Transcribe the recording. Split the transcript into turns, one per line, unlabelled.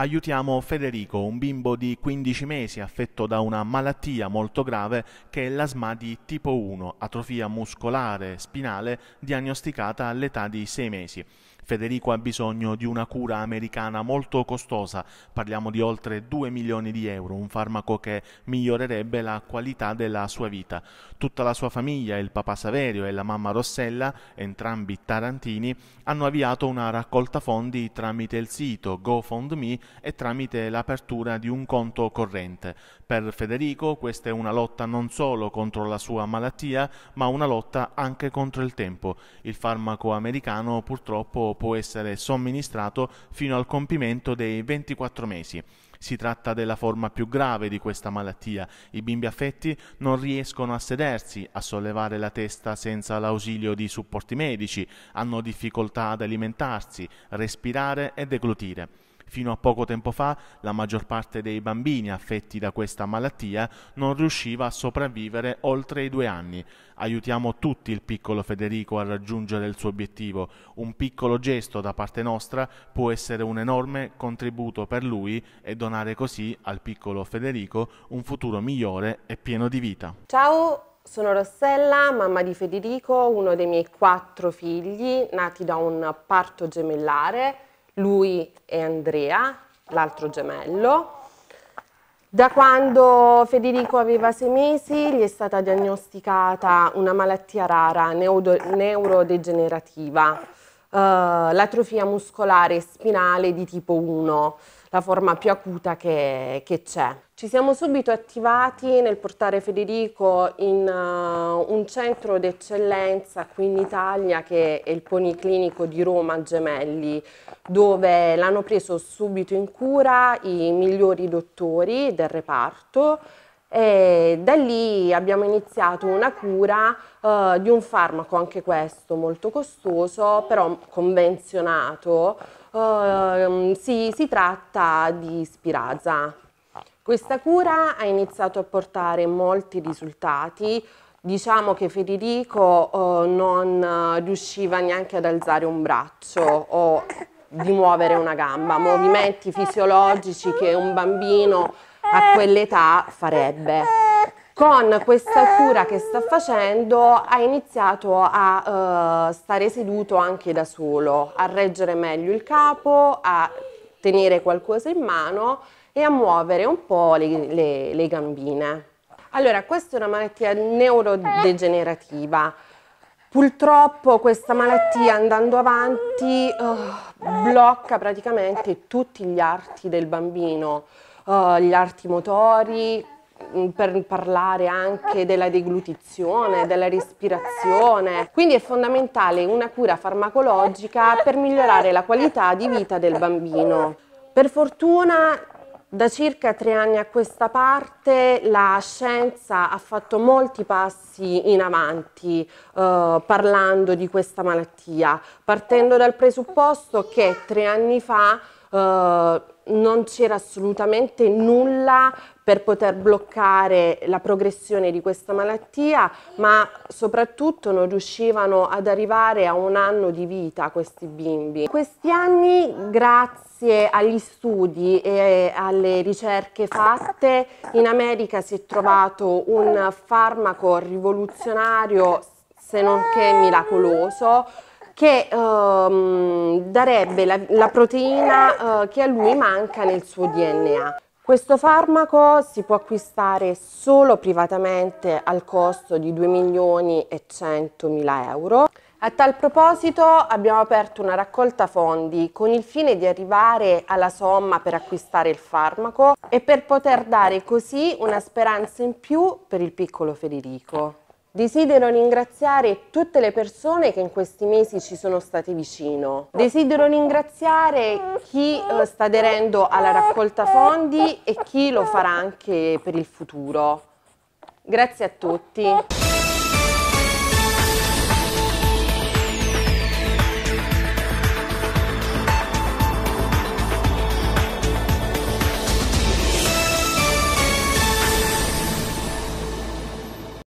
Aiutiamo Federico, un bimbo di 15 mesi affetto da una malattia molto grave che è l'asma di tipo 1, atrofia muscolare spinale diagnosticata all'età di 6 mesi. Federico ha bisogno di una cura americana molto costosa, parliamo di oltre 2 milioni di euro, un farmaco che migliorerebbe la qualità della sua vita. Tutta la sua famiglia, il papà Saverio e la mamma Rossella, entrambi tarantini, hanno avviato una raccolta fondi tramite il sito GoFundMe e tramite l'apertura di un conto corrente. Per Federico questa è una lotta non solo contro la sua malattia, ma una lotta anche contro il tempo. Il farmaco americano purtroppo può essere somministrato fino al compimento dei 24 mesi. Si tratta della forma più grave di questa malattia. I bimbi affetti non riescono a sedersi, a sollevare la testa senza l'ausilio di supporti medici, hanno difficoltà ad alimentarsi, respirare e deglutire. Fino a poco tempo fa la maggior parte dei bambini affetti da questa malattia non riusciva a sopravvivere oltre i due anni. Aiutiamo tutti il piccolo Federico a raggiungere il suo obiettivo. Un piccolo gesto da parte nostra può essere un enorme contributo per lui e donare così al piccolo Federico un futuro migliore e pieno di vita.
Ciao! Sono Rossella, mamma di Federico, uno dei miei quattro figli nati da un parto gemellare lui e Andrea, l'altro gemello. Da quando Federico aveva sei mesi gli è stata diagnosticata una malattia rara neurodegenerativa, eh, l'atrofia muscolare spinale di tipo 1 la forma più acuta che, c'è. Ci siamo subito attivati nel portare Federico in uh, un centro d'eccellenza qui in Italia che è il Poniclinico di Roma Gemelli, dove l'hanno preso subito in cura i migliori dottori del reparto e da lì abbiamo iniziato una cura eh, di un farmaco, anche questo molto costoso, però convenzionato, eh, si, si, tratta di spiraza. Questa cura ha iniziato a portare molti risultati, diciamo che Federico eh, non riusciva neanche ad alzare un braccio o di muovere una gamba, movimenti fisiologici che un bambino a eh. quell'età farebbe. Eh, eh. Con questa cura che sta facendo ha iniziato a uh, stare seduto anche da solo, a reggere meglio il capo, a tenere qualcosa in mano e a muovere un po' le, le, le gambine. Allora, questa è una malattia neurodegenerativa. Purtroppo questa malattia andando avanti uh, blocca praticamente tutti gli arti del bambino. Eh, gli arti motori, mm, per parlare anche della deglutizione, della respirazione. Quindi è fondamentale una cura farmacologica per migliorare la qualità di vita del bambino. Per fortuna da circa tre anni a questa parte la scienza ha fatto molti passi in avanti eh, parlando di questa malattia, partendo dal presupposto che tre anni fa eh, non c'era assolutamente nulla per poter bloccare la progressione di questa malattia, ma soprattutto non riuscivano ad arrivare a un anno di vita questi bimbi. In questi anni, grazie agli studi e alle ricerche fatte, in America si è trovato un farmaco rivoluzionario se non che miracoloso, che eh, darebbe la, la proteina eh, che a lui manca nel suo DNA. Questo farmaco si può acquistare solo privatamente al costo di 2 milioni e 100 mila euro. A tal proposito abbiamo aperto una raccolta fondi con il fine di arrivare alla somma per acquistare il farmaco e per poter dare così una speranza in più per il piccolo Federico. Desidero ringraziare tutte le persone che in questi mesi ci sono state vicino. Desidero ringraziare chi eh, sta aderendo alla raccolta fondi e chi lo farà anche per il futuro. Grazie a tutti.